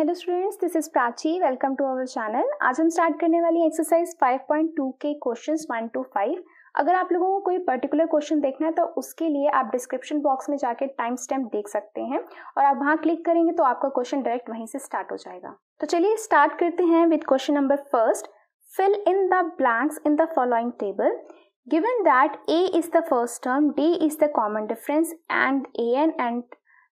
Hello students this is Prachi welcome to our channel आज हम start करने वाली एक्सरसाइज 5.2 के क्वेश्चंस 1 टू 5 अगर आप लोगों को कोई पर्टिकुलर क्वेश्चन देखना है तो उसके लिए आप डिस्क्रिप्शन बॉक्स में जाके टाइम स्टैम्प देख सकते हैं और आप वहाँ क्लिक करेंगे तो आपका क्वेश्चन डायरेक्ट वहीं से स्टार्ट हो जाएगा तो चलिए स्टार्ट करते हैं with question number first fill in the blanks in the following table given that a is the first term d is the common difference and a n and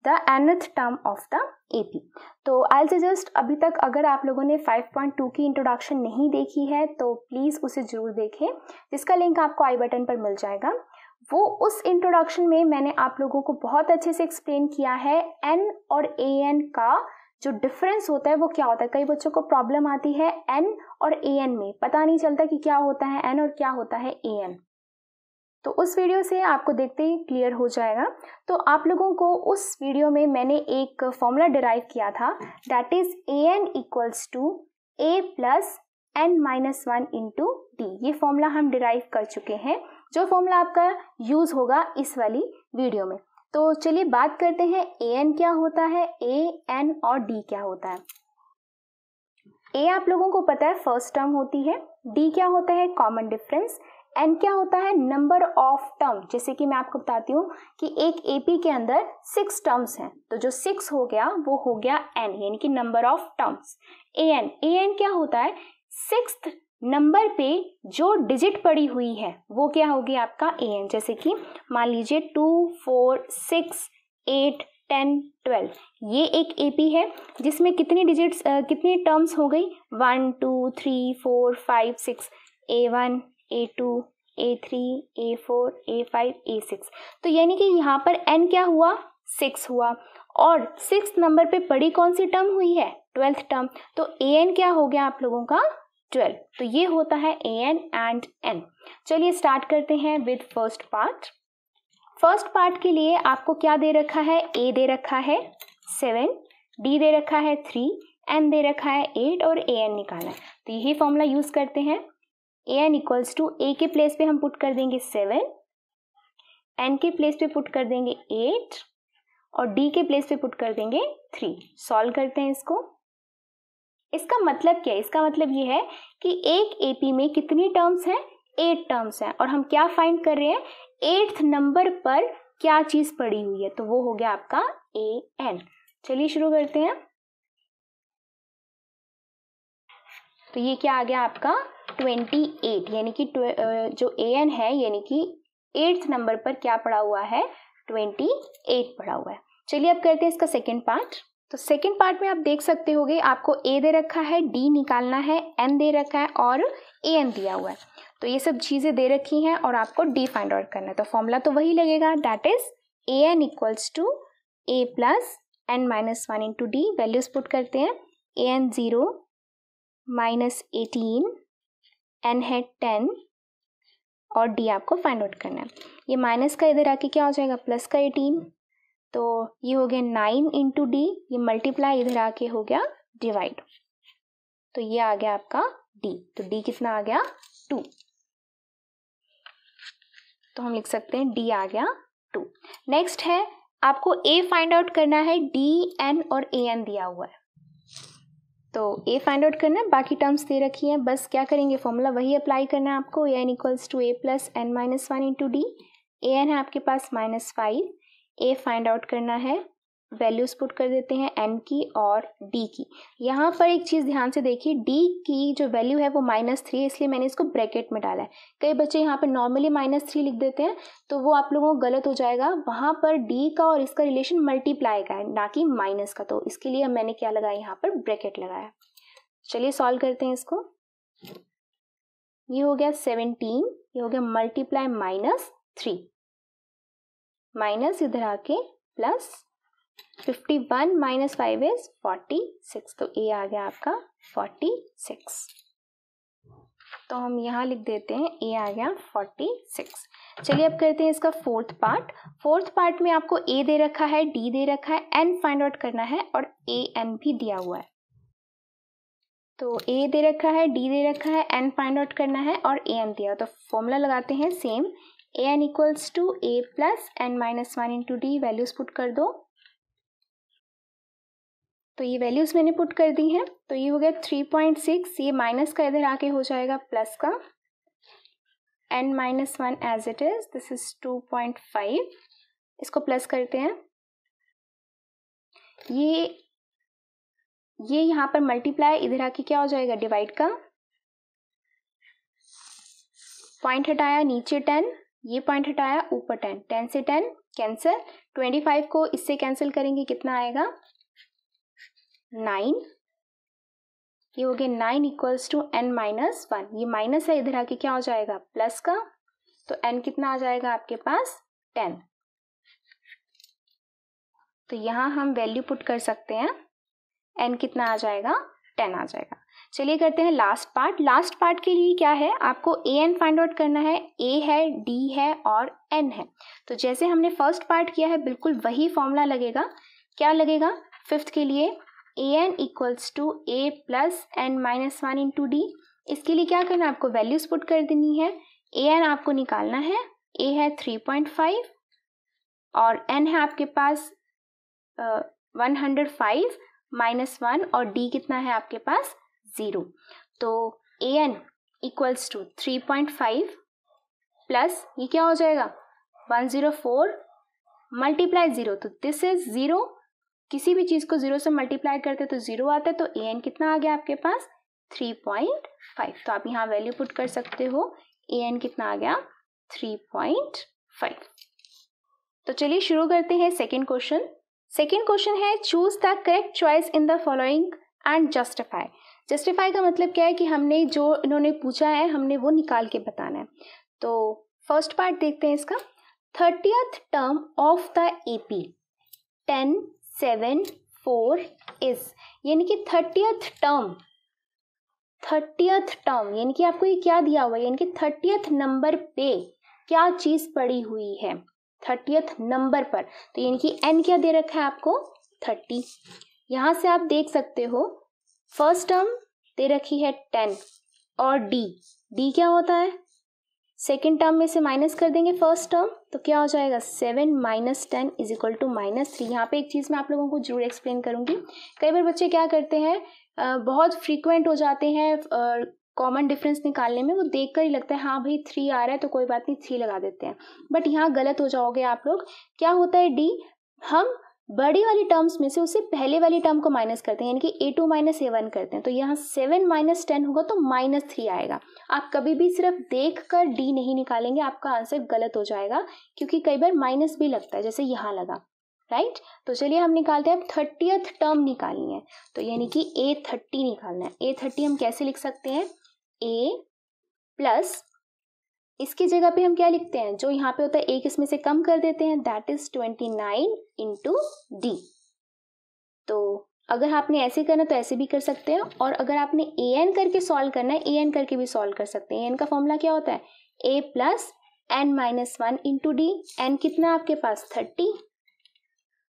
the nth term of the A P तो I suggest अभी तक अगर आप लोगों ने 5.2 की introduction नहीं देखी है तो प्लीज़ उसे ज़रूर देखें जिसका लिंक आपको आई बटन पर मिल जाएगा वो उस इंट्रोडक्शन में मैंने आप लोगों को बहुत अच्छे से एक्सप्लेन किया है एन और ए एन का जो डिफरेंस होता है वो क्या होता है कई बच्चों को प्रॉब्लम आती है एन और ए एन में पता नहीं चलता कि क्या होता है एन और क्या होता है ए एन तो उस वीडियो से आपको देखते ही क्लियर हो जाएगा तो आप लोगों को उस वीडियो में मैंने एक फॉर्मूला डिराइव किया था that is a n equals to a plus n minus one into d ये फॉर्मूला हम डिराइव कर चुके हैं जो फॉर्मूला आपका यूज़ होगा इस वाली वीडियो में तो चलिए बात करते हैं ए एन क्या होता है ए एन और डी क्या होता है ए आप लोगों को पता है फर्स्ट टर्म होती है डी क्या होता है कॉमन डिफरेंस एन क्या होता है नंबर ऑफ टर्म जैसे कि मैं आपको बताती हूँ कि एक एपी के अंदर सिक्स टर्म्स हैं तो जो सिक्स हो गया वो हो गया एन यानी कि number of terms a n a n क्या होता है सिक्स नंबर पे जो डिजिट पड़ी हुई है वो क्या होगी आपका ए एन जैसे कि मान लीजिए two four six eight ten twelve ये एक पी है जिसमें कितनी डिजिट्स कितनी टर्म्स हो गई one two three four five six a one a two a three a four a five a six तो यानी कि यहाँ पर एन क्या हुआ सिक्स हुआ और सिक्स नंबर पे बड़ी कौन सी टर्म हुई है ट्वेल्थ टर्म तो ए एन क्या हो गया आप लोगों का ट्वेल्व तो ये होता है ए एन एंड एन चलिए स्टार्ट करते हैं with first part first part के लिए आपको क्या दे रखा है ए दे रखा है सेवन डी दे रखा है थ्री एन दे रखा है एट और ए एन निकालना है तो यही फॉर्मूला यूज़ करते हैं a n equals to a के प्लेस पे हम पुट कर देंगे सेवन एन के प्लेस पे पुट कर देंगे एट और डी के प्लेस पे पुट कर देंगे थ्री सॉल्व करते हैं इसको इसका मतलब क्या है इसका मतलब ये है कि एक एपी में कितनी टर्म्स हैं एट टर्म्स हैं और हम क्या फाइंड कर रहे हैं एट्थ नंबर पर क्या चीज पड़ी हुई है तो वो हो गया आपका ए एन चलिए शुरू करते हैं तो ये क्या आ गया आपका ट्वेंटी एट यानी कि जो ए एन है यानी कि एट्थ नंबर पर क्या पड़ा हुआ है ट्वेंटी एट पड़ा हुआ है चलिए अब करते हैं इसका सेकेंड पार्ट तो सेकेंड पार्ट में आप देख सकते गे आपको ए दे रखा है डी निकालना है एन दे रखा है और ए एन दिया हुआ है तो ये सब चीज़ें दे रखी हैं और आपको डी फाइंड आउट करना है तो फॉर्मूला तो वही लगेगा that is a n equals to a plus n minus one into d values put करते हैं a n zero minus eighteen n है टेन और डी आपको फाइंड आउट करना है ये माइनस का इधर आके क्या हो जाएगा प्लस का एटीन तो ये हो गया नाइन इंटू डी ये मल्टीप्लाई इधर आके हो गया डिवाइड तो ये आ गया आपका डी तो डी कितना आ गया टू तो हम लिख सकते हैं डी आ गया टू नेक्स्ट है आपको ए फाइंड आउट करना है डी एन और ए एन दिया हुआ है तो ए फाइंड आउट करना है बाकी टर्म्स दे रखी हैं बस क्या करेंगे फॉर्मूला वही अप्लाई करना है आपको a n equals to a plus n minus one into d a n है आपके पास minus five a find out करना है वैल्यूज पुट कर देते हैं एन की और डी की यहाँ पर एक चीज़ ध्यान से देखिए डी की जो वैल्यू है वो माइनस थ्री है इसलिए मैंने इसको ब्रैकेट में डाला है कई बच्चे यहाँ पर नॉर्मली माइनस थ्री लिख देते हैं तो वो आप लोगों को गलत हो जाएगा वहाँ पर डी का और इसका रिलेशन मल्टीप्लाई का है ना कि माइनस का तो इसके लिए मैंने क्या लगाया यहाँ पर ब्रैकेट लगाया चलिए सॉल्व करते हैं इसको ये हो गया सेवनटीन ये हो गया मल्टीप्लाई माइनस थ्री माइनस इधर आके plus fifty one minus five is forty six तो ए आ गया आपका फोर्टी सिक्स तो हम यहाँ लिख देते हैं ए आ गया फोर्टी सिक्स चलिए अब करते हैं इसका फोर्थ पार्ट फोर्थ पार्ट में आपको ए दे रखा है डी दे रखा है एन फाइंड आउट करना है और ए एन भी दिया हुआ है तो ए दे रखा है डी दे रखा है एन फाइंड आउट करना है और ए एन दिया तो फॉर्मूला लगाते हैं same a n equals to a plus n minus one into d values put कर दो तो ये वैल्यूज़ मैंने पुट कर दी हैं तो ये हो गया थ्री पॉइंट सिक्स ये माइनस का इधर आके हो जाएगा प्लस का n minus one as it is this is two point five इसको प्लस करते हैं ये ये यहाँ पर मल्टीप्लाई इधर आके क्या हो जाएगा डिवाइड का पॉइंट हटाया नीचे टेन ये पॉइंट हटाया ऊपर टेन टेन से टेन कैंसिल ट्वेंटी फाइव को इससे कैंसिल करेंगे कितना आएगा नाइन ये हो गया nine equals to n minus one ये माइनस है इधर आके क्या हो जाएगा प्लस का तो एन कितना आ जाएगा आपके पास टेन तो यहाँ हम वैल्यू पुट कर सकते हैं एन कितना आ जाएगा टेन आ जाएगा चलिए करते हैं लास्ट पार्ट लास्ट पार्ट के लिए क्या है आपको ए एन फाइंड आउट करना है ए है डी है और एन है तो जैसे हमने फर्स्ट पार्ट किया है बिल्कुल वही फॉर्मूला लगेगा क्या लगेगा फिफ्थ के लिए a n equals to a plus n minus one into d इसके लिए क्या करना है आपको वैल्यूज पुट कर देनी है ए एन आपको निकालना है ए है थ्री पॉइंट फाइव और एन है आपके पास one hundred five minus one और डी कितना है आपके पास ज़ीरो तो a n equals to three point five plus ये क्या हो जाएगा one zero four multiply zero तो दिस इज़ ज़ीरो किसी भी चीज़ को ज़ीरो से मल्टीप्लाई करते तो ज़ीरो आता है तो ए एन कितना आ गया आपके पास थ्री पॉइंट फाइव तो आप यहाँ वैल्यू पुट कर सकते हो ए एन कितना आ गया थ्री पॉइंट फाइव तो चलिए शुरू करते हैं सेकेंड क्वेश्चन सेकेंड क्वेश्चन है choose the correct choice in the following and justify justify का मतलब क्या है कि हमने जो इन्होंने पूछा है हमने वो निकाल के बताना है तो फर्स्ट पार्ट देखते हैं इसका thirtieth term of the A P ten seven four is यानी कि थर्टियथ टर्म थर्टियथ टर्म यानी कि आपको ये क्या दिया हुआ है यानी कि थर्टियथ नंबर पे क्या चीज़ पड़ी हुई है थर्टियथ नंबर पर तो यानी कि एन क्या दे रखा है आपको थर्टी यहाँ से आप देख सकते हो फर्स्ट टर्म दे रखी है टेन और डी डी क्या होता है सेकेंड टर्म में से माइनस कर देंगे फर्स्ट टर्म तो क्या हो जाएगा seven minus ten is equal to minus three यहाँ पे एक चीज़ मैं आप लोगों को जरूर एक्सप्लेन करूँगी कई बार बच्चे क्या करते हैं बहुत फ्रीक्वेंट हो जाते हैं कॉमन डिफरेंस निकालने में वो देख कर ही लगता है हाँ भाई थ्री आ रहा है तो कोई बात नहीं थ्री लगा देते हैं बट यहाँ गलत हो जाओगे आप लोग क्या होता है डी हम बड़ी वाली टर्म्स में से उसे पहले वाली टर्म को माइनस करते हैं यानी कि a two minus a one करते हैं तो यहाँ सेवन माइनस टेन होगा तो माइनस थ्री आएगा आप कभी भी सिर्फ देख कर डी नहीं निकालेंगे आपका आंसर गलत हो जाएगा क्योंकि कई बार माइनस भी लगता है जैसे यहाँ लगा राइट right? तो चलिए हम निकालते हैं अब थर्टियथ टर्म निकालनी है तो यानी कि ए थर्टी निकालना है ए थर्टी हम कैसे लिख सकते हैं ए प्लस इसकी जगह पे हम क्या लिखते हैं जो यहाँ पे होता है एक इसमें से कम कर देते हैं that is twenty nine into d तो अगर आपने ऐसे करना तो ऐसे भी कर सकते हैं और अगर आपने ए एन करके सॉल्व करना है ए एन करके भी सॉल्व कर सकते हैं ए एन का फॉर्मूला क्या होता है a plus n minus one into d n कितना आपके पास थर्टी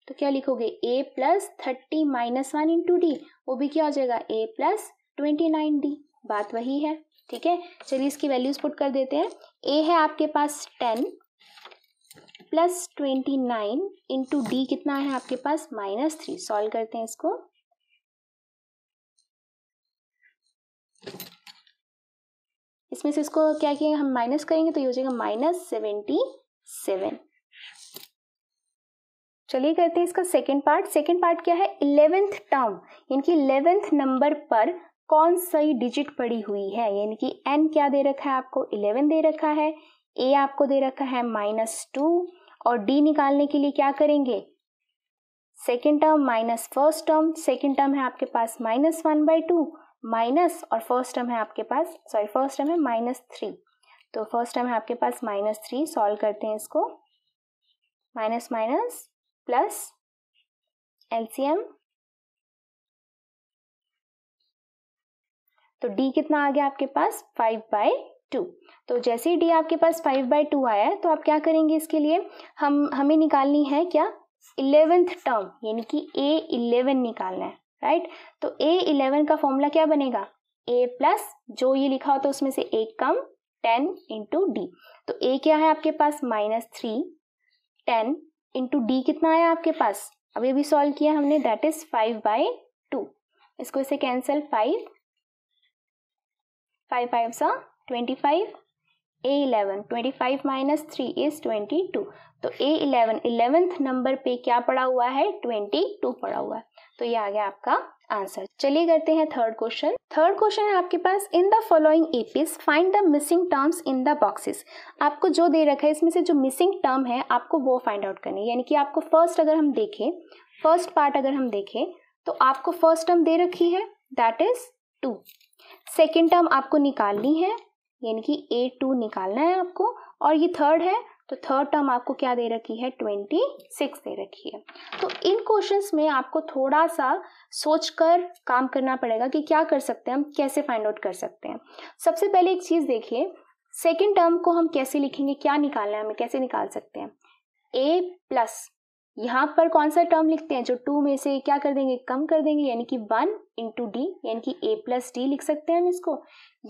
तो क्या लिखोगे a plus thirty minus one into d वो भी क्या हो जाएगा a plus twenty nine d बात वही है ठीक है चलिए इसकी वैल्यूज पुट कर देते हैं ए है आपके पास ten plus twenty nine into d कितना है आपके पास माइनस थ्री सॉल्व करते हैं इसको इसमें से इसको क्या किया हम माइनस करेंगे तो ये हो जाएगा माइनस सेवेंटी सेवन चलिए करते हैं इसका सेकेंड पार्ट सेकेंड पार्ट क्या है इलेवेंथ टर्म यानी कि इलेवेंथ नंबर पर कौन सही डिजिट पड़ी हुई है यानी कि एन क्या दे रखा है आपको इलेवन दे रखा है ए आपको दे रखा है माइनस टू और डी निकालने के लिए क्या करेंगे second term minus first term second term है आपके पास minus one by two minus और फर्स्ट टर्म है आपके पास सॉरी फर्स्ट टर्म है माइनस थ्री तो फर्स्ट टर्म है आपके पास माइनस थ्री सॉल्व करते हैं इसको माइनस माइनस प्लस एलसीएम तो डी कितना आ गया आपके पास फाइव बाय टू तो जैसे ही डी आपके पास फाइव बाई टू आया है तो आप क्या करेंगे इसके लिए हम हमें निकालनी है क्या इलेवेंथ टर्म यानी कि ए इलेवन निकालना है राइट तो ए इलेवन का फॉर्मूला क्या बनेगा ए प्लस जो ये लिखा होता तो है उसमें से एक कम टेन इंटू डी तो ए क्या है आपके पास minus three ten into d कितना आया आपके पास अभी अभी सॉल्व किया हमने that is five by two इसको इसे कैंसिल फाइव फाइव फाइव सा twenty five a eleven twenty five minus three is twenty two तो ए इलेवन इलेवेंथ नंबर पे क्या पड़ा हुआ है ट्वेंटी टू पड़ा हुआ है तो ये आ गया आपका आंसर चलिए करते हैं थर्ड क्वेश्चन थर्ड क्वेश्चन है आपके पास in the following APs find the missing terms in the boxes आपको जो दे रखा है इसमें से जो मिसिंग टर्म है आपको वो फाइंड आउट करनी है यानी कि आपको फर्स्ट अगर हम देखें फर्स्ट पार्ट अगर हम देखें तो आपको फर्स्ट टर्म दे रखी है that is two second term आपको निकालनी है यानी कि ए टू निकालना है आपको और ये थर्ड है तो थर्ड टर्म आपको क्या दे रखी है ट्वेंटी सिक्स दे रखी है तो इन क्वेश्चंस में आपको थोड़ा सा सोचकर काम करना पड़ेगा कि क्या कर सकते हैं हम कैसे फाइंड आउट कर सकते हैं सबसे पहले एक चीज़ देखिए सेकेंड टर्म को हम कैसे लिखेंगे क्या निकालना है हमें कैसे निकाल सकते हैं ए प्लस यहाँ पर कौन सा टर्म लिखते हैं जो टू में से क्या कर देंगे कम कर देंगे यानी कि वन इंटू डी यानी कि ए प्लस डी लिख सकते हैं हम इसको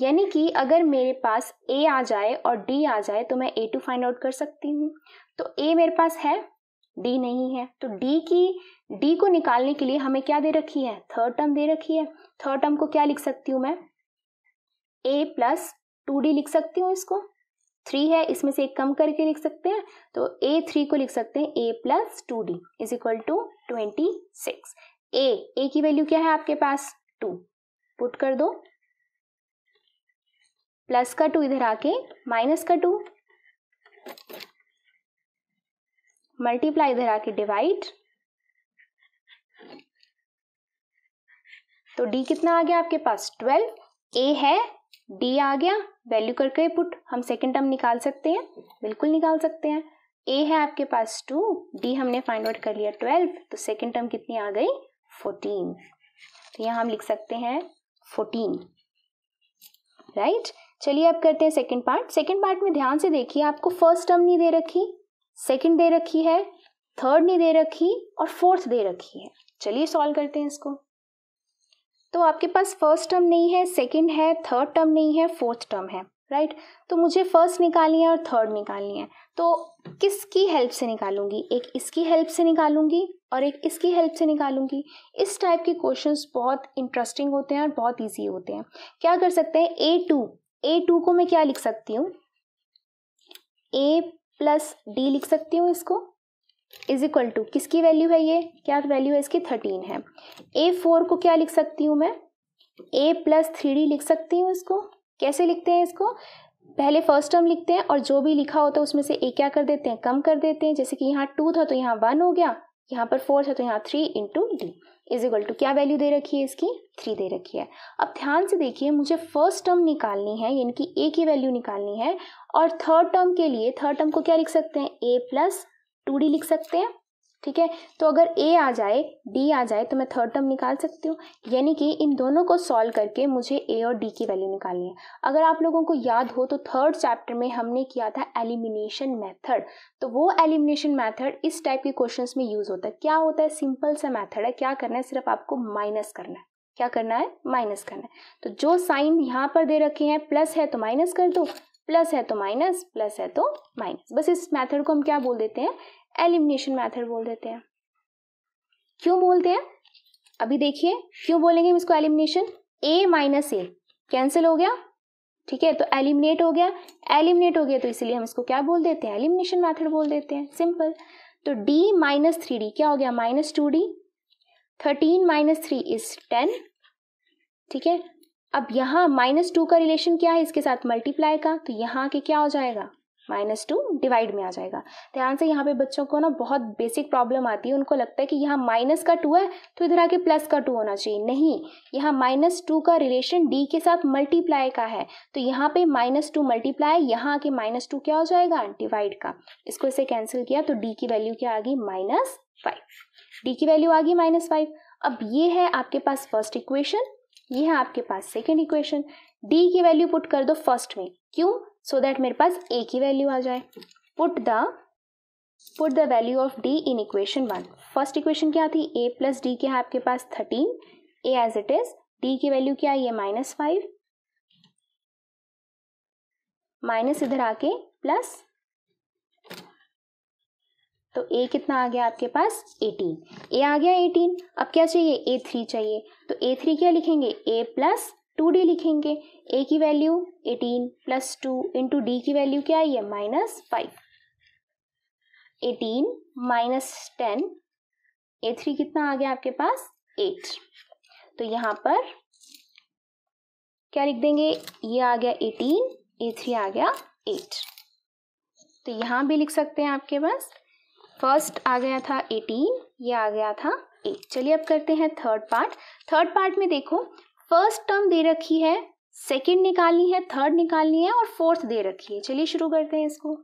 यानी कि अगर मेरे पास ए आ जाए और डी आ जाए तो मैं ए टू फाइंड आउट कर सकती हूँ तो ए मेरे पास है डी नहीं है तो डी की डी को निकालने के लिए हमें क्या दे रखी है थर्ड टर्म दे रखी है थर्ड टर्म को क्या लिख सकती हूँ मैं ए प्लस टू डी लिख सकती हूँ इसको थ्री है इसमें से एक कम करके लिख सकते हैं तो ए थ्री को लिख सकते हैं ए plus two d is equal to twenty six a a की वैल्यू क्या है आपके पास टू पुट कर दो प्लस का टू इधर आके माइनस का टू मल्टीप्लाई इधर आके डिवाइड तो डी कितना आ गया आपके पास ट्वेल्व ए है डी आ गया वैल्यू करके पुट हम सेकेंड टर्म निकाल सकते हैं बिल्कुल निकाल सकते हैं ए है आपके पास टू डी हमने फाइंड आउट कर लिया ट्वेल्व तो सेकेंड टर्म कितनी आ गई फोर्टीन तो यहाँ हम लिख सकते हैं फोर्टीन राइट चलिए अब करते हैं सेकेंड पार्ट सेकेंड पार्ट में ध्यान से देखिए आपको फर्स्ट टर्म नहीं दे रखी सेकेंड दे रखी है थर्ड नहीं दे रखी और फोर्थ दे रखी है चलिए सॉल्व करते हैं इसको तो आपके पास फर्स्ट टर्म नहीं है सेकेंड है थर्ड टर्म नहीं है फोर्थ टर्म है राइट right? तो मुझे फर्स्ट निकालनी है और थर्ड निकालनी है तो किसकी हेल्प से निकालूंगी एक इसकी हेल्प से निकालूंगी और एक इसकी हेल्प से निकालूंगी इस टाइप के क्वेश्चंस बहुत इंटरेस्टिंग होते हैं और बहुत इजी होते हैं क्या कर सकते हैं ए टू ए टू को मैं क्या लिख सकती हूँ ए प्लस डी लिख सकती हूँ इसको इज इक्वल टू किसकी वैल्यू है ये क्या वैल्यू है इसकी थर्टीन है ए फोर को क्या लिख सकती हूँ मैं ए प्लस थ्री डी लिख सकती हूँ इसको कैसे लिखते हैं इसको पहले फर्स्ट टर्म लिखते हैं और जो भी लिखा होता है उसमें से ए क्या कर देते हैं कम कर देते हैं जैसे कि यहाँ टू था तो यहाँ वन हो गया यहाँ पर फोर था तो यहाँ three into d is equal to क्या वैल्यू दे रखी है इसकी थ्री दे रखी है अब ध्यान से देखिए मुझे फर्स्ट टर्म निकालनी है यानी कि ए की वैल्यू निकालनी है और थर्ड टर्म के लिए थर्ड टर्म को क्या लिख सकते हैं ए प्लस टू डी लिख सकते हैं ठीक है तो अगर ए आ जाए डी आ जाए तो मैं थर्ड टर्म निकाल सकती हूँ यानी कि इन दोनों को सॉल्व करके मुझे ए और डी की वैल्यू निकालनी है अगर आप लोगों को याद हो तो थर्ड चैप्टर में हमने किया था एलिमिनेशन मेथड तो वो एलिमिनेशन मेथड इस टाइप के क्वेश्चंस में यूज़ होता है क्या होता है सिंपल सा मैथड है क्या करना है सिर्फ आपको माइनस करना है क्या करना है माइनस करना है तो जो साइन यहाँ पर दे रखे हैं प्लस है तो माइनस कर दो प्लस है तो माइनस प्लस है तो माइनस बस इस मेथड को हम क्या बोल देते हैं एलिमिनेशन मेथड बोल देते हैं क्यों बोलते हैं अभी देखिए क्यों बोलेंगे हम इसको elimination a minus a cancel हो गया ठीक है तो एलिमिनेट हो गया एलिमिनेट हो गया तो इसलिए हम इसको क्या बोल देते हैं एलिमिनेशन मैथड बोल देते हैं सिंपल तो डी माइनस थ्री डी क्या हो गया minus two d thirteen minus three is ten ठीक है अब यहाँ माइनस टू का रिलेशन क्या है इसके साथ मल्टीप्लाई का तो यहाँ के क्या हो जाएगा माइनस टू डिवाइड में आ जाएगा ध्यान तो से यहाँ पे बच्चों को ना बहुत बेसिक प्रॉब्लम आती है उनको लगता है कि यहाँ माइनस का टू है तो इधर आके प्लस का टू होना चाहिए नहीं यहाँ माइनस टू का रिलेशन डी के साथ मल्टीप्लाई का है तो यहाँ पे माइनस टू मल्टीप्लाई यहाँ आके माइनस टू क्या हो जाएगा डिवाइड का इसको इसे कैंसिल किया तो डी की वैल्यू क्या आ गई माइनस फाइव डी की वैल्यू आ गई माइनस फाइव अब ये है आपके पास फर्स्ट इक्वेशन ये है आपके पास सेकेंड इक्वेशन डी की वैल्यू पुट कर दो फर्स्ट में क्यों सो so दैट मेरे पास ए की वैल्यू आ जाए put the put the value of d in equation one first equation क्या थी ए प्लस डी क्या है आपके पास thirteen a as it is d की वैल्यू क्या है ये माइनस फाइव माइनस इधर आके प्लस तो ए कितना आ गया आपके पास 18 ए आ गया 18 अब क्या चाहिए ए थ्री चाहिए तो ए थ्री क्या लिखेंगे ए प्लस टू डी लिखेंगे ए की value 18 plus two into d की वैल्यू क्या आई है minus five eighteen minus ten a three कितना आ गया आपके पास एट तो यहाँ पर क्या लिख देंगे ये आ गया एटीन ए थ्री आ गया एट तो यहां भी लिख सकते हैं आपके पास फर्स्ट आ गया था एटीन ये आ गया था एट चलिए अब करते हैं थर्ड पार्ट थर्ड पार्ट में देखो फर्स्ट टर्म दे रखी है सेकेंड निकालनी है थर्ड निकालनी है और फोर्थ दे रखी है चलिए शुरू करते हैं इसको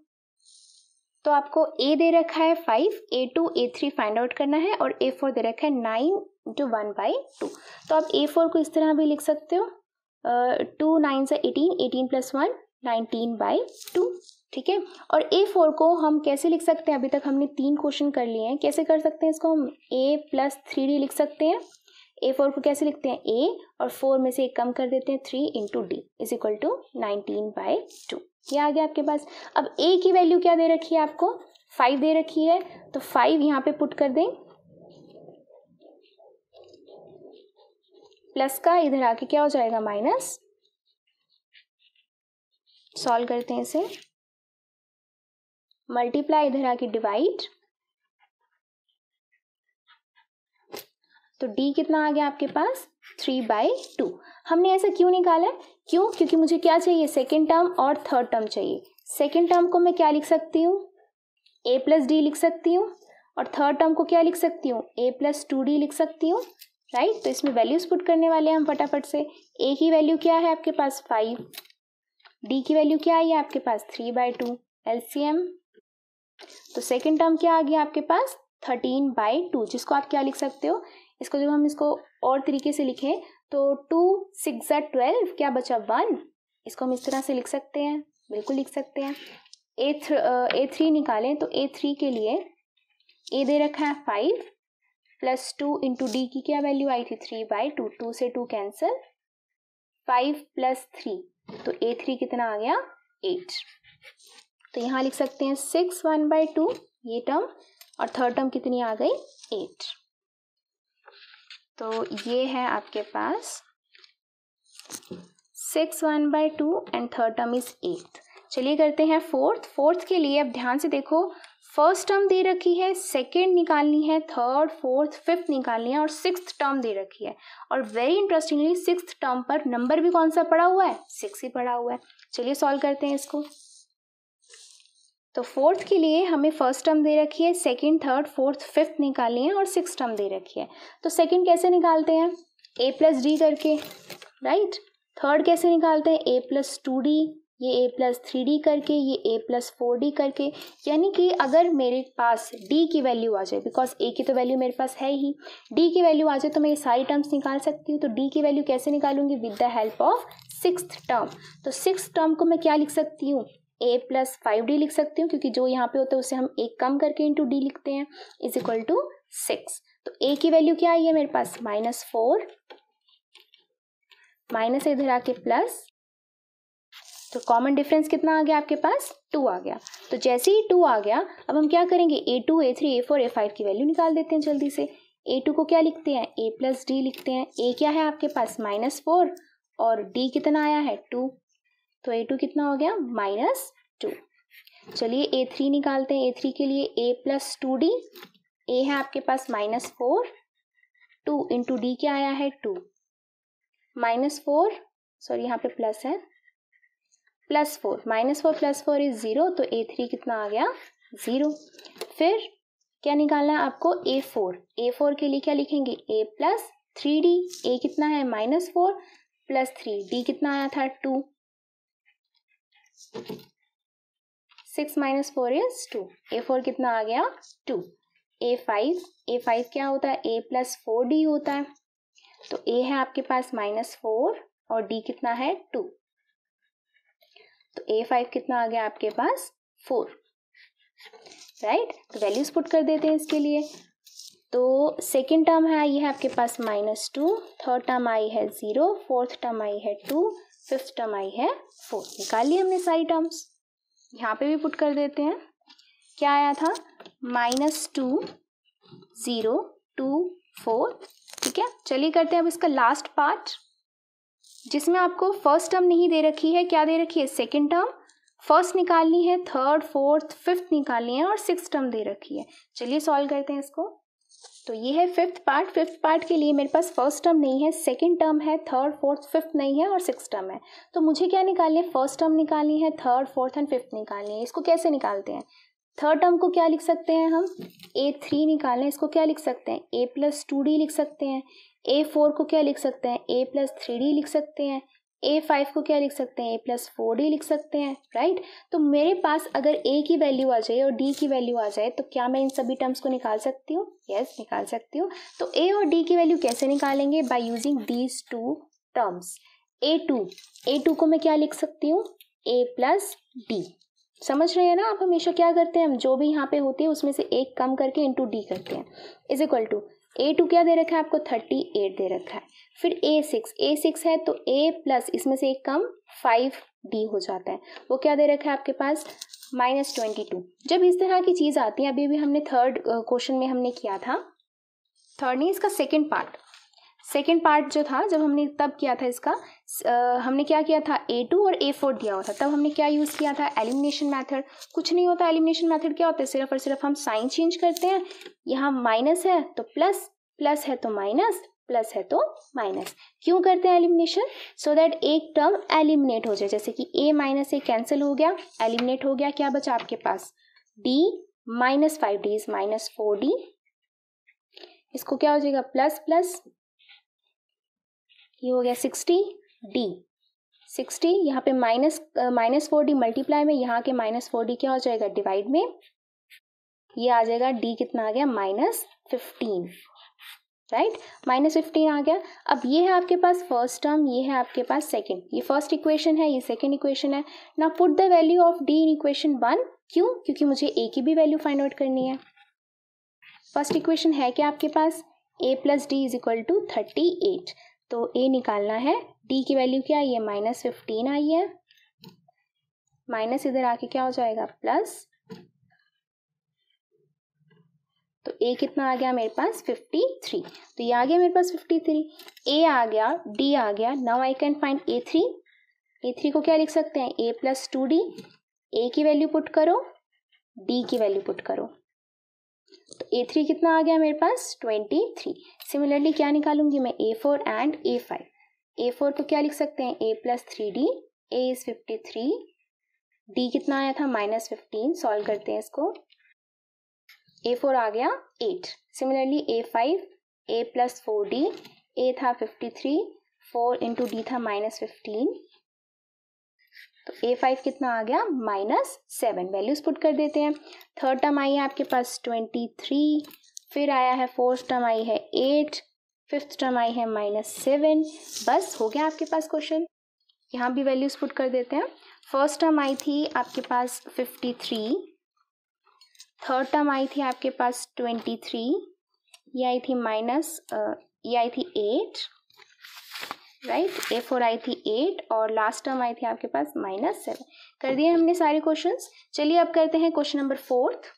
तो आपको ए दे रखा है five a two a three find out करना है और ए फोर दे रखा है nine into one by two तो आप ए फोर को इस तरह भी लिख सकते हो टू नाइन से eighteen eighteen plus one nineteen by two ठीक है और ए फोर को हम कैसे लिख सकते हैं अभी तक हमने तीन क्वेश्चन कर लिए हैं कैसे कर सकते हैं इसको हम ए प्लस थ्री डी लिख सकते हैं ए फोर को कैसे लिखते हैं ए और फोर में से एक कम कर देते हैं three into d is equal to nineteen by two क्या आ गया आपके पास अब ए की वैल्यू क्या दे रखी है आपको फाइव दे रखी है तो फाइव यहाँ पे पुट कर दें प्लस का इधर आके क्या हो जाएगा माइनस सॉल्व करते हैं इसे मल्टीप्लाई इधर आके डिवाइड तो d कितना आ गया आपके पास थ्री बाई टू हमने ऐसा क्यों निकाला क्यों क्योंकि मुझे क्या चाहिए सेकेंड टर्म और थर्ड टर्म चाहिए सेकेंड टर्म को मैं क्या लिख सकती हूँ ए प्लस डी लिख सकती हूँ और थर्ड टर्म को क्या लिख सकती हूँ ए प्लस टू डी लिख सकती हूँ राइट तो इसमें वैल्यूज पुट करने वाले हैं हम फटाफट से ए की वैल्यू क्या है आपके पास फाइव डी की वैल्यू क्या आई है आपके पास three by two L C M तो सेकेंड टर्म क्या आ गया आपके पास थर्टीन बाई टू जिसको आप क्या लिख सकते हो इसको जब हम इसको और तरीके से लिखें तो टू सिक्स या ट्वेल्व क्या बचा वन इसको हम इस तरह से लिख सकते हैं बिल्कुल लिख सकते हैं ए थ्री ए थ्री निकालें तो ए थ्री के लिए ए दे रखा है five plus two into d की क्या वैल्यू आई थी थ्री बाई टू टू से two cancel five plus three तो ए थ्री कितना आ गया एट तो यहाँ लिख सकते हैं सिक्स वन बाई टू ये टर्म और थर्ड टर्म कितनी आ गई एट तो ये है आपके पास six one by two and third term is eight चलिए करते हैं फोर्थ फोर्थ के लिए अब ध्यान से देखो फर्स्ट टर्म दे रखी है सेकेंड निकालनी है थर्ड फोर्थ फिफ्थ निकालनी है और सिक्स टर्म दे रखी है और वेरी इंटरेस्टिंगली सिक्स टर्म पर नंबर भी कौन सा पड़ा हुआ है सिक्स ही पड़ा हुआ है चलिए सॉल्व करते हैं इसको तो फोर्थ के लिए हमें फर्स्ट टर्म दे रखी है सेकेंड थर्ड फोर्थ फिफ्थ निकालनी है और सिक्स टर्म दे रखी है तो सेकेंड कैसे निकालते हैं ए प्लस डी करके राइट थर्ड कैसे निकालते हैं ए प्लस टू डी ये ए प्लस थ्री डी करके ये ए प्लस फोर डी करके यानी कि अगर मेरे पास डी की वैल्यू आ जाए बिकॉज ए की तो वैल्यू मेरे पास है ही डी की वैल्यू आ जाए तो मैं ये सारी टर्म्स निकाल सकती हूँ तो डी की वैल्यू कैसे निकालूंगी with the help of six term तो सिक्स टर्म को मैं क्या लिख सकती हूँ ए प्लस फाइव डी लिख सकती हूँ क्योंकि जो यहाँ पे होता है उसे हम एक कम करके इंटू डी लिखते हैं इज इक्वल टू सिक्स तो ए की वैल्यू क्या आई है मेरे पास माइनस फोर माइनस इधर आके प्लस तो कॉमन डिफरेंस कितना आ गया आपके पास टू आ गया तो जैसे ही टू आ गया अब हम क्या करेंगे a two a three a four a five की वैल्यू निकाल देते हैं जल्दी से ए टू को क्या लिखते हैं ए प्लस डी लिखते हैं ए क्या है आपके पास माइनस फोर और डी कितना आया है टू तो ए टू कितना हो गया माइनस टू चलिए ए थ्री निकालते हैं ए थ्री के लिए a plus two D a है आपके पास minus four two into d क्या आया है टू माइनस फोर सॉरी यहाँ पे प्लस है plus four minus four plus four is zero तो ए थ्री कितना आ गया ज़ीरो फिर क्या निकालना है आपको ए फोर ए फोर के लिए क्या लिखेंगे a plus three d a कितना है minus four plus three d कितना आया था two six minus four is two a four कितना आ गया two a five a five क्या होता है ए प्लस फोर डी होता है तो ए है आपके पास माइनस फोर और डी कितना है टू तो ए फाइव कितना आ गया आपके पास फोर राइट तो वैल्यूज पुट कर देते हैं इसके लिए तो सेकेंड टर्म है आई है आपके पास माइनस टू थर्ड टर्म आई है ज़ीरो फोर्थ टर्म आई है टू फिफ्थ टर्म आई है फोर्थ निकाल ली हमने सारी टर्म्स यहाँ पे भी पुट कर देते हैं क्या आया था minus two zero two four ठीक है चलिए करते हैं अब इसका लास्ट पार्ट जिसमें आपको फर्स्ट टर्म नहीं दे रखी है क्या दे रखी है सेकेंड टर्म फर्स्ट निकालनी है थर्ड फोर्थ फिफ्थ निकालनी है और सिक्स टर्म दे रखी है चलिए सॉल्व करते हैं इसको तो ये है फिफ्थ पार्ट फिफ्थ पार्ट के लिए मेरे पास फर्स्ट टर्म नहीं है सेकंड टर्म है थर्ड फोर्थ फिफ्थ नहीं है और सिक्स टर्म है तो मुझे क्या निकालनी है फर्स्ट टर्म निकालनी है थर्ड फोर्थ एंड फिफ्थ निकालनी है इसको कैसे निकालते हैं थर्ड टर्म को क्या लिख सकते हैं हम ए थ्री निकालें इसको क्या लिख सकते हैं ए प्लस टू डी लिख सकते हैं ए फोर को क्या लिख सकते हैं ए प्लस थ्री डी लिख सकते हैं ए फाइव को क्या लिख सकते हैं ए प्लस फोर डी लिख सकते हैं राइट तो मेरे पास अगर ए की वैल्यू आ जाए और डी की वैल्यू आ जाए तो क्या मैं इन सभी टर्म्स को निकाल सकती हूँ यस yes, निकाल सकती हूँ तो ए और डी की वैल्यू कैसे निकालेंगे by using these two terms a two a two को मैं क्या लिख सकती हूँ ए प्लस डी समझ रहे हैं ना आप हमेशा क्या करते हैं हम जो भी यहाँ पे होती है उसमें से एक कम करके इंटू डी करते हैं is equal to a two क्या दे रखा है आपको थर्टी एट दे रखा है फिर ए सिक्स ए सिक्स है तो ए प्लस इसमें से एक कम फाइव डी हो जाता है वो क्या दे रखा है आपके पास माइनस ट्वेंटी टू जब इस तरह की चीज़ आती है अभी भी हमने थर्ड क्वेश्चन में हमने किया था थर्ड नहीं इसका सेकेंड पार्ट सेकेंड पार्ट जो था जब हमने तब किया था इसका आ, हमने क्या किया था ए टू और ए फोर दिया हुआ था तब हमने क्या यूज़ किया था एलिमिनेशन मेथड कुछ नहीं होता एलिमिनेशन मेथड क्या होता है सिर्फ और सिर्फ हम साइन चेंज करते हैं यहाँ माइनस है तो प्लस प्लस है तो माइनस प्लस है तो माइनस क्यों करते हैं एलिमिनेशन सो दैट एक टर्म एलिमिनेट हो जाए जैसे कि ए माइनस ए कैंसिल हो गया एलिमिनेट हो गया क्या बचा आपके पास d minus five d is minus four d इसको क्या हो जाएगा प्लस प्लस ये हो गया सिक्सटी डी सिक्सटी यहाँ पे minus minus four d multiply में यहाँ के माइनस फोर डी क्या हो जाएगा डिवाइड में ये आ जाएगा डी कितना आ गया minus fifteen right minus fifteen आ गया अब ये है आपके पास फर्स्ट टर्म ये है आपके पास सेकंड ये फर्स्ट इक्वेशन है ये सेकंड इक्वेशन है ना put the value of d in equation one क्यों क्योंकि मुझे ए की भी वैल्यू फाइंड आउट करनी है फर्स्ट इक्वेशन है क्या आपके पास a plus d is equal to thirty eight तो ए निकालना है डी की वैल्यू क्या आई है माइनस फिफ्टीन आई है माइनस इधर आके क्या हो जाएगा प्लस तो ए कितना आ गया मेरे पास फिफ्टी थ्री तो ये आ गया मेरे पास फिफ्टी थ्री ए आ गया डी आ गया now I can find A three A three को क्या लिख सकते हैं ए प्लस टू डी ए की वैल्यू पुट करो डी की वैल्यू पुट करो तो ए थ्री कितना आ गया मेरे पास ट्वेंटी थ्री सिमिलरली क्या निकालूंगी मैं a four and a five a four को क्या लिख सकते हैं ए plus three d a is fifty three d कितना आया था माइनस फिफ्टीन सॉल्व करते हैं इसको ए फोर आ गया eight similarly a five a plus four d a था fifty three four into d था माइनस फिफ्टीन तो ए फाइव कितना आ गया माइनस सेवन वैल्यूज पुट कर देते हैं थर्ड टर्म आई है आपके पास ट्वेंटी थ्री फिर आया है फोर्थ टर्म आई है एट फिफ्थ टर्म आई है माइनस सेवन बस हो गया आपके पास क्वेश्चन यहाँ भी वैल्यूज पुट कर देते हैं फर्स्ट टर्म आई थी आपके पास फिफ्टी थ्री थर्ड टर्म आई थी आपके पास ट्वेंटी थ्री ये आई थी माइनस ये आई थी एट राइट ए फोर आई थी एट और लास्ट टर्म आई थी आपके पास माइनस सेवन कर दिए हमने सारे क्वेश्चन चलिए अब करते हैं question number fourth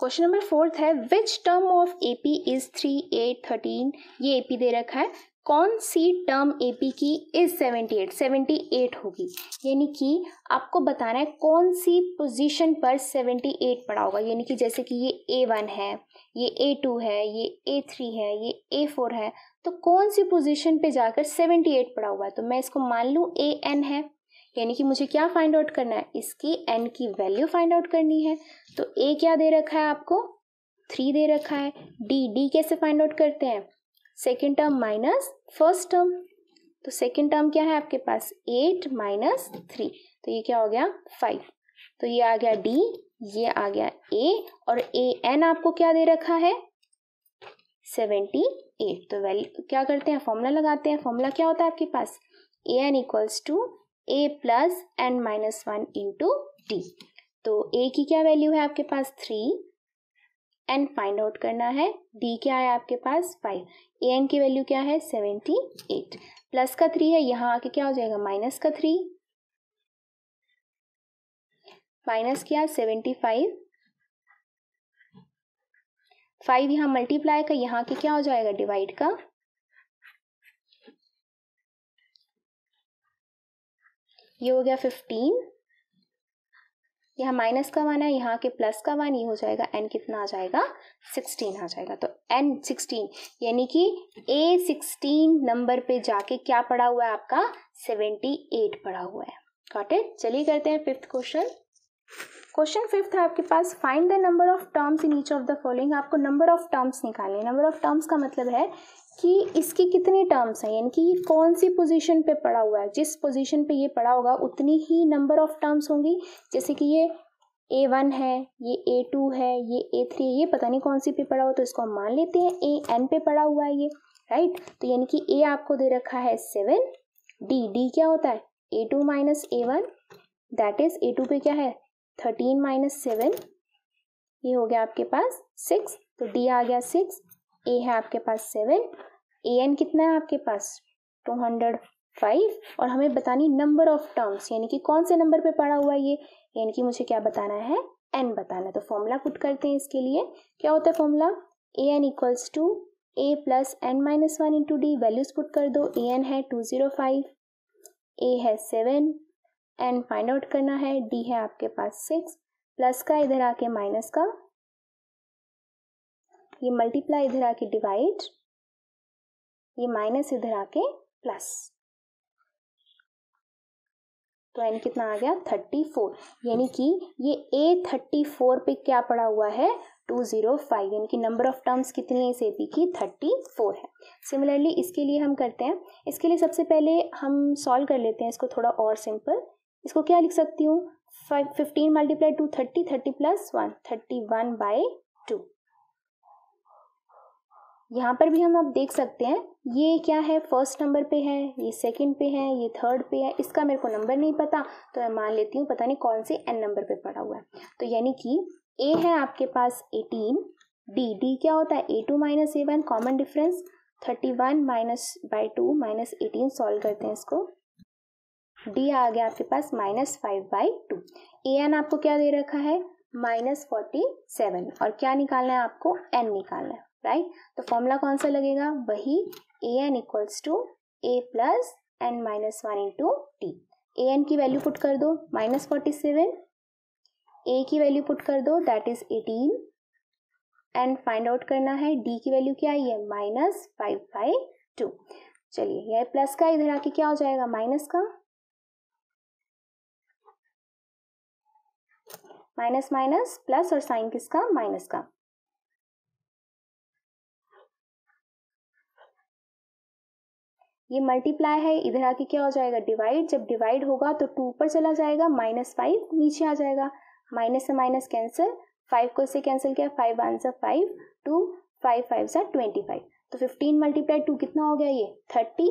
question number fourth है which term of A P is three eight thirteen ये ए पी दे रखा है कौन सी टर्म ए पी की इज 78 78 होगी यानी कि आपको बताना है कौन सी पोजीशन पर 78 पड़ा होगा यानी कि जैसे कि ये ए वन है ये ए टू है ये ए थ्री है ये ए फोर है तो कौन सी पोजीशन पे जाकर 78 पड़ा हुआ है तो मैं इसको मान लूँ ए एन है यानी कि मुझे क्या फाइंड आउट करना है इसकी एन की वैल्यू फाइंड आउट करनी है तो ए क्या दे रखा है आपको थ्री दे रखा है डी डी कैसे फाइंड आउट करते हैं second term minus first term तो सेकेंड टर्म क्या है आपके पास एट माइनस थ्री तो ये क्या हो गया फाइव तो ये आ गया डी ये आ गया ए और ए एन आपको क्या दे रखा है सेवेंटी एट तो वैल्यू क्या करते हैं फॉर्मूला लगाते हैं फॉर्मूला क्या होता है आपके पास a n equals to a plus n minus one into d तो ए की क्या वैल्यू है आपके पास थ्री एन फाइंड आउट करना है डी क्या है आपके पास फाइव ए एन की वैल्यू क्या है सेवेंटी एट प्लस का थ्री है यहाँ आके क्या हो जाएगा माइनस का थ्री माइनस क्या सेवेंटी फाइव फाइव यहाँ मल्टीप्लाई का यहाँ के क्या हो जाएगा डिवाइड का ये हो गया फिफ्टीन यहाँ माइनस का वन है यहाँ के प्लस का वन ये हो जाएगा एन कितना आ जाएगा सिक्सटीन आ जाएगा तो एन सिक्सटीन यानी कि ए सिक्सटीन नंबर पे जाके क्या पड़ा हुआ है आपका सेवेंटी एट पड़ा हुआ है काटे चलिए करते हैं फिफ्थ क्वेश्चन क्वेश्चन फिफ्थ है आपके पास find the number of terms in each of the following आपको नंबर ऑफ टर्म्स निकालने नंबर ऑफ टर्म्स का मतलब है कि इसकी कितनी टर्म्स हैं यानी कि ये कौन सी पोजीशन पे पड़ा हुआ है जिस पोजीशन पे ये पड़ा होगा उतनी ही नंबर ऑफ टर्म्स होंगी जैसे कि ये ए वन है ये ए टू है ये ए थ्री है ये पता नहीं कौन सी पे पड़ा हुआ तो इसको हम मान लेते हैं ए एन पे पड़ा हुआ है ये राइट तो यानी कि ए आपको दे रखा है सेवन डी डी क्या होता है a two minus a one that is a two पे क्या है थर्टीन माइनस सेवन ये हो गया आपके पास सिक्स तो डी आ गया सिक्स ए है आपके पास सेवन ए एन कितना है आपके पास टू हंड्रेड फाइव और हमें बतानी नंबर ऑफ टर्म्स यानी कि कौन से नंबर पे पड़ा हुआ है ये यानी कि मुझे क्या बताना है एन बताना तो फॉर्मूला पुट करते हैं इसके लिए क्या होता है formula a n equals to a plus n minus one into d values put कर दो ए एन है टू ज़ीरो फाइव ए है सेवन एंड फाइंड आउट करना है डी है आपके पास सिक्स प्लस का इधर आके माइनस का ये मल्टीप्लाई इधर आके डिवाइड ये माइनस इधर आके प्लस तो एन कितना आ गया थर्टी फोर यानी कि ये ए थर्टी फोर पे क्या पड़ा हुआ है टू जीरो फाइव यानी कि नंबर ऑफ टर्म्स कितनी है इस पी की थर्टी फोर है सिमिलरली इसके लिए हम करते हैं इसके लिए सबसे पहले हम सॉल्व कर लेते हैं इसको थोड़ा और सिंपल इसको क्या लिख सकती हूँ fifteen multiply two thirty thirty plus one thirty one by two यहाँ पर भी हम आप देख सकते हैं ये क्या है फर्स्ट नंबर पे है ये सेकंड पे है ये थर्ड पे है इसका मेरे को नंबर नहीं पता तो मैं मान लेती हूँ पता नहीं कौन से एन नंबर पे पड़ा हुआ है तो यानी कि ए है आपके पास एटीन डी डी क्या होता है a two minus a one common difference thirty one minus by two minus eighteen solve करते हैं इसको डी आ गया आपके पास minus five by two a n आपको क्या दे रखा है माइनस फोर्टी सेवन और क्या निकालना है आपको एन निकालना है राइट तो फॉर्मूला कौन सा लगेगा वही a n equals to a plus n minus one into d a n की वैल्यू पुट कर दो माइनस फोर्टी सेवन ए की वैल्यू पुट कर दो that is eighteen and find out करना है डी की वैल्यू क्या आई है माइनस फाइव बाई टू चलिए यह प्लस का इधर आके क्या हो जाएगा माइनस का माइनस माइनस प्लस और साइन किसका माइनस का ये मल्टीप्लाई है इधर आके क्या हो जाएगा डिवाइड जब डिवाइड होगा तो टू ऊपर चला जाएगा माइनस फाइव नीचे आ जाएगा माइनस से माइनस कैंसिल फाइव को इससे कैंसिल किया फाइव वन सा फाइव टू फाइव फाइव सा ट्वेंटी फाइव तो फिफ्टीन मल्टीप्लाई टू कितना हो गया ये थर्टी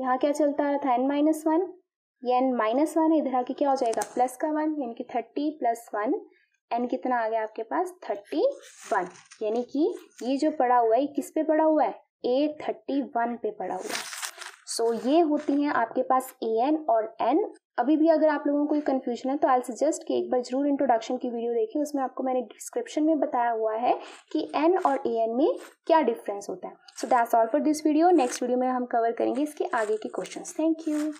यहाँ क्या चलता रहा था एन माइनस वन ये एन माइनस वन है इधर आके क्या हो जाएगा प्लस का वन यानी कि थर्टी प्लस वन एन कितना आ गया आपके पास थर्टी वन यानी कि ये जो पड़ा हुआ है किस पे पड़ा हुआ है ए थर्टी वन पे पड़ा हुआ है सो so, ये होती हैं आपके पास ए एन और एन अभी भी अगर आप लोगों को कन्फ्यूजन है तो आई सजेस्ट कि एक बार जरूर इंट्रोडक्शन की वीडियो देखें उसमें आपको मैंने डिस्क्रिप्शन में बताया हुआ है कि एन और ए एन में क्या डिफरेंस होता है so that's all for this video next video में हम कवर करेंगे इसके आगे के क्वेश्चन थैंक यू